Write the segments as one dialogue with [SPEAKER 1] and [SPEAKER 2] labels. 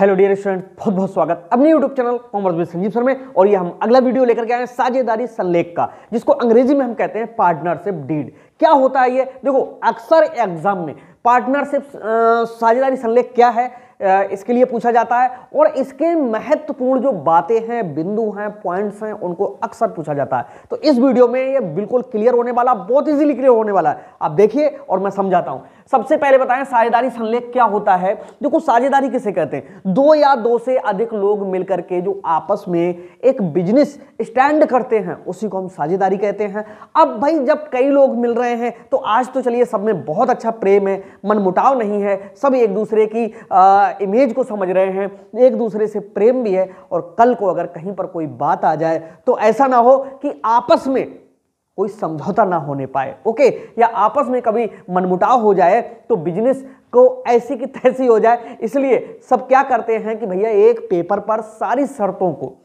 [SPEAKER 1] hello dear student बहुत बहुत स्वागत अपने यूट्यूब चैनल कॉमर्स में संजीव सर में और ये हम अगला वीडियो लेकर के आए हैं साझेदारी संलेख का जिसको अंग्रेजी में हम कहते हैं पार्टनरशिप डीड क्या होता है ये देखो अक्सर एग्जाम में पार्टनरशिप साझेदारी संलेख क्या है इसके लिए पूछा जाता है और इसके महत्वपूर्ण जो बातें हैं बिंदु हैं पॉइंट्स हैं उनको अक्सर पूछा जाता है तो इस वीडियो में ये बिल्कुल क्लियर होने वाला बहुत इजीली क्लियर होने वाला है आप देखिए और मैं समझाता हूँ सबसे पहले बताएं साझेदारी संलेख क्या होता है देखो साझेदारी किसे कहते हैं दो या दो से अधिक लोग मिलकर के जो आपस में एक बिजनेस स्टैंड करते हैं उसी को हम साझेदारी कहते हैं अब भाई जब कई लोग मिल रहे हैं तो आज तो चलिए सब में बहुत अच्छा प्रेम है मनमुटाव नहीं है सब एक दूसरे की आ, इमेज को समझ रहे हैं एक दूसरे से प्रेम भी है और कल को अगर कहीं पर कोई बात आ जाए तो ऐसा ना हो कि आपस में कोई समझौता ना होने पाए ओके या आपस में कभी मनमुटाव हो जाए तो बिजनेस को ऐसी की तैसी हो जाए इसलिए सब क्या करते हैं कि भैया एक पेपर पर सारी शर्तों को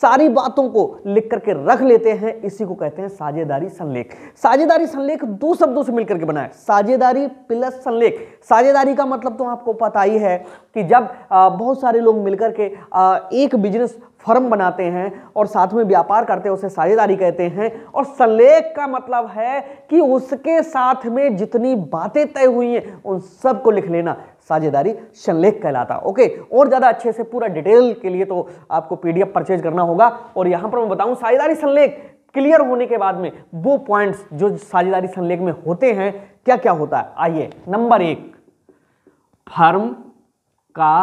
[SPEAKER 1] सारी बातों को लिख करके रख लेते हैं इसी को कहते हैं साझेदारी संलेख साझेदारी संलेख दो शब्दों से मिलकर के बना है साझेदारी प्लस संलेख साझेदारी का मतलब तो आपको पता ही है कि जब बहुत सारे लोग मिलकर के एक बिजनेस फर्म बनाते हैं और साथ में व्यापार करते हैं उसे साझेदारी कहते हैं और संलेख का मतलब है कि उसके साथ में जितनी बातें तय हुई हैं उन सबको लिख लेना साझेदारी संलेख कहलाता ओके और ज़्यादा अच्छे से पूरा डिटेल के लिए तो आपको पीडीएफ परचेज करना होगा और यहां पर मैं बताऊं साझेदारी संलेख क्लियर होने के बाद में वो पॉइंट्स जो साझेदारी संलेख में होते हैं क्या क्या होता है आइए नंबर एक फर्म का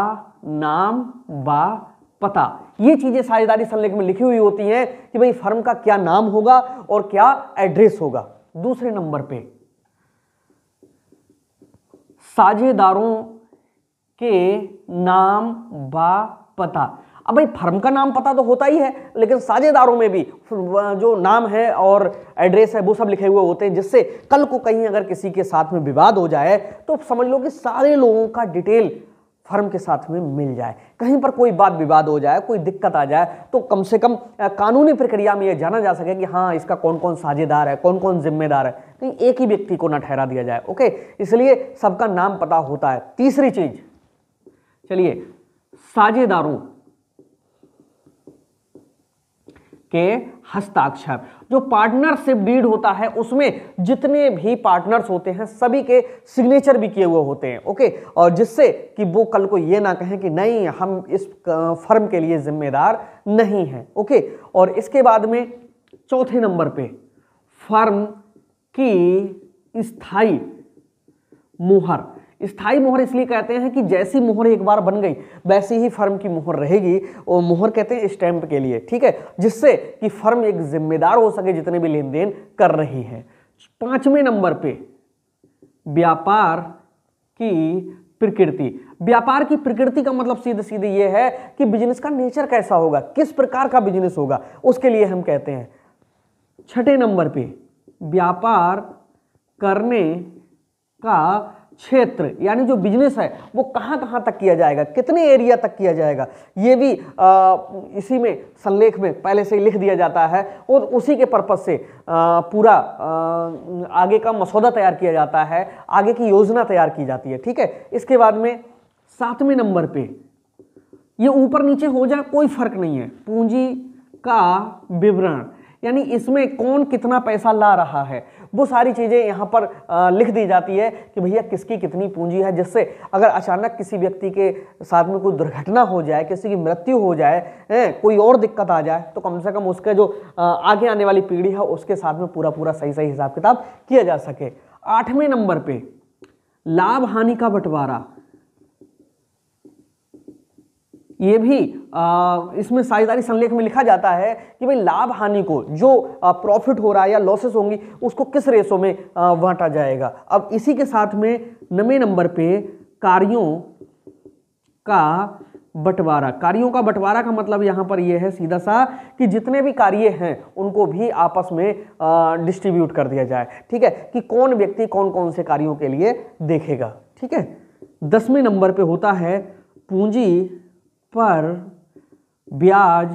[SPEAKER 1] नाम व पता ये चीज़ें साझेदारी संलेख में लिखी हुई होती हैं कि भाई फर्म का क्या नाम होगा और क्या एड्रेस होगा दूसरे नंबर पे साझेदारों के नाम बा पता अब भाई फर्म का नाम पता तो होता ही है लेकिन साझेदारों में भी जो नाम है और एड्रेस है वो सब लिखे हुए होते हैं जिससे कल को कहीं अगर किसी के साथ में विवाद हो जाए तो समझ लो कि सारे लोगों का डिटेल फर्म के साथ में मिल जाए कहीं पर कोई बात विवाद हो जाए कोई दिक्कत आ जाए तो कम से कम कानूनी प्रक्रिया में यह जाना जा सके कि हाँ इसका कौन कौन साझेदार है कौन कौन जिम्मेदार है कहीं एक ही व्यक्ति को ना ठहरा दिया जाए ओके इसलिए सबका नाम पता होता है तीसरी चीज चलिए साझेदारों के हस्ताक्षर जो पार्टनरशिप डीड होता है उसमें जितने भी पार्टनर्स होते हैं सभी के सिग्नेचर भी किए हुए होते हैं ओके और जिससे कि वो कल को ये ना कहें कि नहीं हम इस फर्म के लिए जिम्मेदार नहीं हैं ओके और इसके बाद में चौथे नंबर पे फर्म की स्थाई मुहर स्थाई मोहर इसलिए कहते हैं कि जैसी मोहर एक बार बन गई वैसी ही फर्म की मोहर रहेगी और मोहर कहते हैं स्टैंप के लिए ठीक है जिससे कि फर्म एक जिम्मेदार हो सके जितने भी लेन देन कर रही है पांचवें नंबर पे व्यापार की प्रकृति व्यापार की प्रकृति का मतलब सीधे सीधे ये है कि बिजनेस का नेचर कैसा होगा किस प्रकार का बिजनेस होगा उसके लिए हम कहते हैं छठे नंबर पे व्यापार करने का क्षेत्र यानी जो बिजनेस है वो कहाँ कहाँ तक किया जाएगा कितने एरिया तक किया जाएगा ये भी आ, इसी में संलेख में पहले से लिख दिया जाता है और उसी के पर्पज़ से आ, पूरा आ, आगे का मसौदा तैयार किया जाता है आगे की योजना तैयार की जाती है ठीक है इसके बाद में सातवें नंबर पे ये ऊपर नीचे हो जाए कोई फर्क नहीं है पूंजी का विवरण यानी इसमें कौन कितना पैसा ला रहा है वो सारी चीज़ें यहाँ पर लिख दी जाती है कि भैया किसकी कितनी पूंजी है जिससे अगर अचानक किसी व्यक्ति के साथ में कोई दुर्घटना हो जाए किसी की मृत्यु हो जाए कोई और दिक्कत आ जाए तो कम से कम उसके जो आगे आने वाली पीढ़ी है उसके साथ में पूरा पूरा सही सही हिसाब किताब किया जा सके आठवें नंबर पर लाभ हानि का बंटवारा ये भी इसमें साझेदारी संलेख में लिखा जाता है कि भाई लाभ हानि को जो प्रॉफिट हो रहा है या लॉसेस होंगी उसको किस रेशो में बांटा जाएगा अब इसी के साथ में नवे नंबर पे कार्यों का बंटवारा कार्यों का बंटवारा का मतलब यहाँ पर यह है सीधा सा कि जितने भी कार्य हैं उनको भी आपस में डिस्ट्रीब्यूट कर दिया जाए ठीक है कि कौन व्यक्ति कौन कौन से कार्यों के लिए देखेगा ठीक है दसवें नंबर पे होता है पूंजी पर ब्याज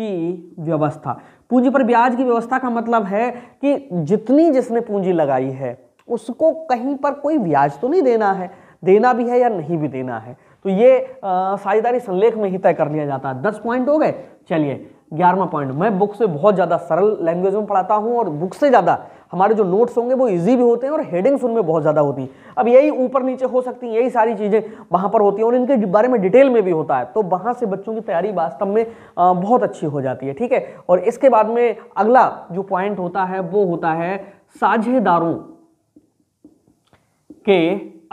[SPEAKER 1] की व्यवस्था पूंजी पर ब्याज की व्यवस्था का मतलब है कि जितनी जिसने पूंजी लगाई है उसको कहीं पर कोई ब्याज तो नहीं देना है देना भी है या नहीं भी देना है तो ये साझेदारी संलेख में ही तय कर लिया जाता है दस पॉइंट हो गए चलिए ग्यारहवा पॉइंट मैं बुक से बहुत ज़्यादा सरल लैंग्वेज में पढ़ाता हूँ और बुक से ज़्यादा हमारे जो नोट्स होंगे वो ईजी भी होते हैं और हेडिंग्स उनमें बहुत ज़्यादा होती हैं अब यही ऊपर नीचे हो सकती हैं यही सारी चीज़ें वहाँ पर होती हैं और इनके बारे में डिटेल में भी होता है तो वहाँ से बच्चों की तैयारी वास्तव में बहुत अच्छी हो जाती है ठीक है और इसके बाद में अगला जो पॉइंट होता है वो होता है साझेदारों के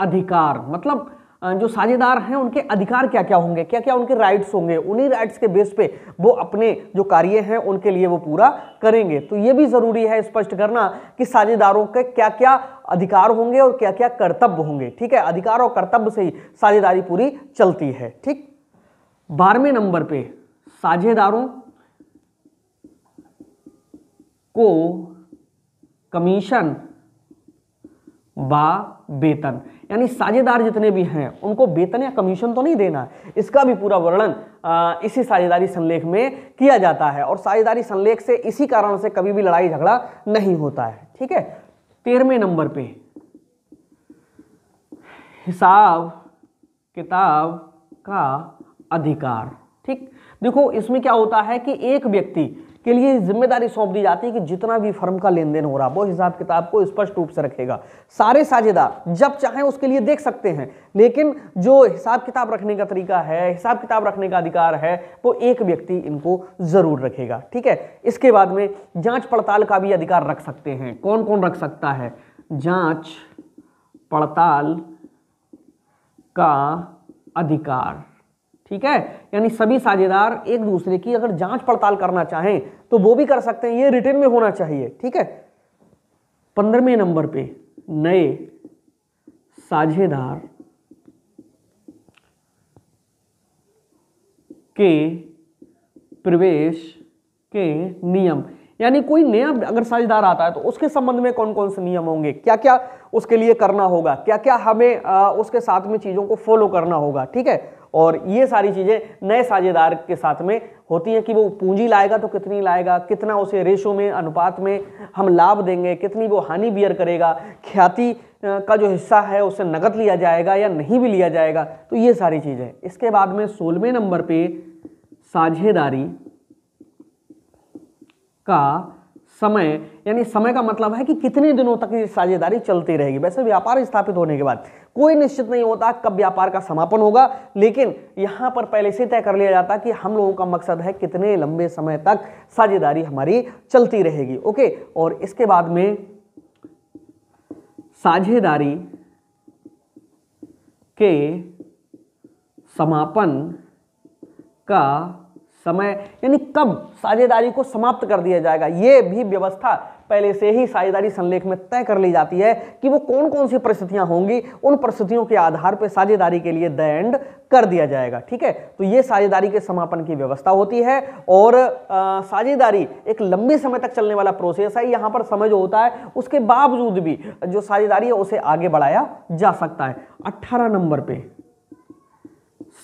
[SPEAKER 1] अधिकार मतलब जो साझेदार हैं उनके अधिकार क्या क्या होंगे क्या क्या उनके राइट्स होंगे उन्हीं राइट्स के बेस पे वो अपने जो कार्य हैं उनके लिए वो पूरा करेंगे तो ये भी ज़रूरी है स्पष्ट करना कि साझेदारों के क्या क्या अधिकार होंगे और क्या क्या कर्तव्य होंगे ठीक है अधिकार और कर्तव्य से ही साझेदारी पूरी चलती है ठीक बारहवें नंबर पर साझेदारों को कमीशन बा वेतन यानी साझेदार जितने भी हैं उनको वेतन या कमीशन तो नहीं देना इसका भी पूरा वर्णन इसी साझेदारी संलेख में किया जाता है और साझेदारी संलेख से इसी कारण से कभी भी लड़ाई झगड़ा नहीं होता है ठीक है तेरहवें नंबर पे हिसाब किताब का अधिकार ठीक देखो इसमें क्या होता है कि एक व्यक्ति के लिए जिम्मेदारी सौंप दी जाती है कि जितना भी फर्म का लेन देन हो रहा वो हिसाब किताब को स्पष्ट रूप से रखेगा सारे साझेदार जब चाहें उसके लिए देख सकते हैं लेकिन जो हिसाब किताब रखने का तरीका है हिसाब किताब रखने का अधिकार है वो एक व्यक्ति इनको जरूर रखेगा ठीक है इसके बाद में जांच पड़ताल का भी अधिकार रख सकते हैं कौन कौन रख सकता है जांच पड़ताल का अधिकार ठीक है यानी सभी साझेदार एक दूसरे की अगर जांच पड़ताल करना चाहें तो वो भी कर सकते हैं ये रिटर्न में होना चाहिए ठीक है पंद्रहवें नंबर पे नए साझेदार के प्रवेश के नियम यानी कोई नया अगर साझेदार आता है तो उसके संबंध में कौन कौन से नियम होंगे क्या क्या उसके लिए करना होगा क्या क्या हमें आ, उसके साथ में चीज़ों को फॉलो करना होगा ठीक है और ये सारी चीज़ें नए साझेदार के साथ में होती हैं कि वो पूंजी लाएगा तो कितनी लाएगा कितना उसे रेशो में अनुपात में हम लाभ देंगे कितनी वो हानि बियर करेगा ख्याति का जो हिस्सा है उसे नकद लिया जाएगा या नहीं भी लिया जाएगा तो ये सारी चीज़ें इसके बाद में सोलहवें नंबर पर साझेदारी का समय यानी समय का मतलब है कि कितने दिनों तक ये साझेदारी चलती रहेगी वैसे व्यापार स्थापित होने के बाद कोई निश्चित नहीं होता कब व्यापार का समापन होगा लेकिन यहाँ पर पहले से तय कर लिया जाता कि हम लोगों का मकसद है कितने लंबे समय तक साझेदारी हमारी चलती रहेगी ओके और इसके बाद में साझेदारी के समापन का समय यानी कब साझेदारी को समाप्त कर दिया जाएगा ये भी व्यवस्था पहले से ही साझेदारी संलेख में तय कर ली जाती है कि वो कौन कौन सी परिस्थितियां होंगी उन परिस्थितियों के आधार पर साझेदारी के लिए एंड कर दिया जाएगा ठीक है तो ये साझेदारी के समापन की व्यवस्था होती है और साझेदारी एक लंबे समय तक चलने वाला प्रोसेस है यहाँ पर समय जो होता है उसके बावजूद भी जो साझेदारी है उसे आगे बढ़ाया जा सकता है अट्ठारह नंबर पर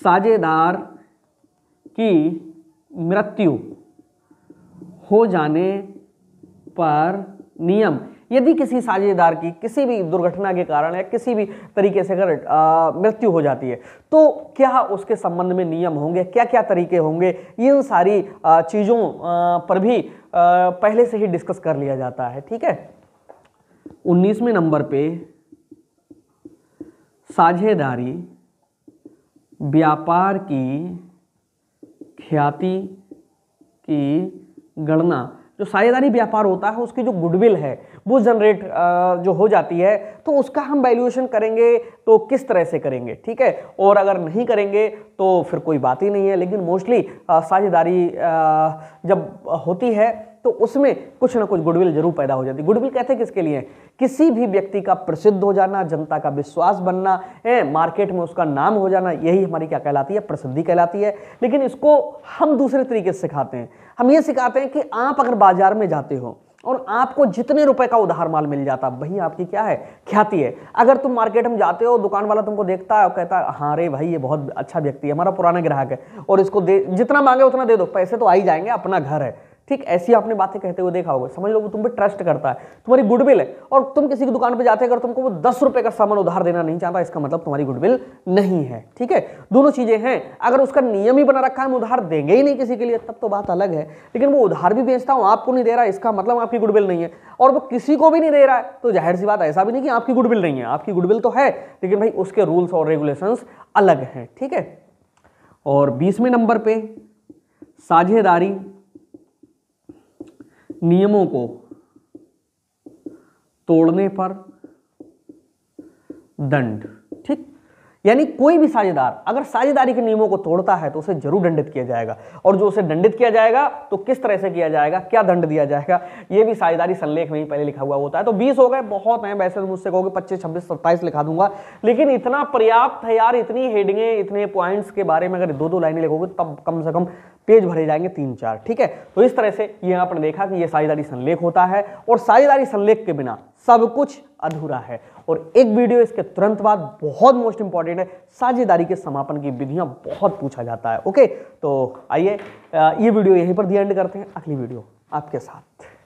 [SPEAKER 1] साझेदार की मृत्यु हो जाने पर नियम यदि किसी साझेदार की किसी भी दुर्घटना के कारण या किसी भी तरीके से अगर मृत्यु हो जाती है तो क्या उसके संबंध में नियम होंगे क्या क्या तरीके होंगे इन सारी चीज़ों पर भी आ, पहले से ही डिस्कस कर लिया जाता है ठीक है उन्नीसवें नंबर पे साझेदारी व्यापार की ख्याति की गणना जो साझेदारी व्यापार होता है उसकी जो गुडविल है वो जनरेट जो हो जाती है तो उसका हम वैल्यूएशन करेंगे तो किस तरह से करेंगे ठीक है और अगर नहीं करेंगे तो फिर कोई बात ही नहीं है लेकिन मोस्टली साझेदारी जब होती है तो उसमें कुछ ना कुछ गुडविल जरूर पैदा हो जाती गुडविल कहते हैं किसके लिए किसी भी व्यक्ति का प्रसिद्ध हो जाना जनता का विश्वास बनना है मार्केट में उसका नाम हो जाना यही हमारी क्या कहलाती है प्रसिद्धि कहलाती है लेकिन इसको हम दूसरे तरीके से सिखाते हैं हम ये सिखाते हैं कि आप अगर बाजार में जाते हो और आपको जितने रुपए का उधार माल मिल जाता वही आपकी क्या है ख्याति है अगर तुम मार्केट में जाते हो दुकान वाला तुमको देखता है और कहता है हाँ रे भाई ये बहुत अच्छा व्यक्ति है हमारा पुराना ग्राहक है और इसको दे जितना मांगे उतना दे दो पैसे तो आ ही जाएंगे अपना घर है ठीक ऐसी आपने बातें कहते हुए देखा होगा समझ लो वो तुम पे ट्रस्ट करता है तुम्हारी गुडविल है और तुम किसी की दुकान पे जाते हैं अगर तुमको वो दस रुपए का सामान उधार देना नहीं चाहता इसका मतलब तुम्हारी गुडविल नहीं है ठीक है दोनों चीज़ें हैं अगर उसका नियम ही बना रखा है हम उधार देंगे ही नहीं किसी के लिए तब तो बात अलग है लेकिन वो उधार भी बेचता हूँ आपको नहीं दे रहा इसका मतलब आपकी गुडविल नहीं है और वो किसी को भी नहीं दे रहा है तो जाहिर सी बात ऐसा भी नहीं कि आपकी गुडविल नहीं है आपकी गुडविल तो है लेकिन भाई उसके रूल्स और रेगुलेशन अलग हैं ठीक है और बीसवें नंबर पर साझेदारी नियमों को तोड़ने पर दंड यानी कोई भी साझेदार अगर साझेदारी के नियमों को तोड़ता है तो उसे जरूर दंडित किया जाएगा और जो उसे दंडित किया जाएगा तो किस तरह से किया जाएगा क्या दंड दिया जाएगा यह भी साझेदारी संलेख में ही पहले लिखा हुआ होता है तो बीस हो गए बहुत हैं वैसे तो मुझसे कहोगे पच्चीस छब्बीस सत्ताईस लिखा दूंगा लेकिन इतना पर्याप्त है यार इतनी हेडिंगे इतने पॉइंट्स के बारे में अगर दो दो लाइने लिखोगे तब कम से कम पेज भरे जाएंगे तीन चार ठीक है तो इस तरह से ये आपने देखा कि यह साझेदारी संलेख होता है और साझेदारी संलेख के बिना सब कुछ अधूरा है और एक वीडियो इसके तुरंत बाद बहुत मोस्ट इंपॉर्टेंट है साझेदारी के समापन की विधियां बहुत पूछा जाता है ओके तो आइए ये वीडियो यहीं पर दी एंड करते हैं अगली वीडियो आपके साथ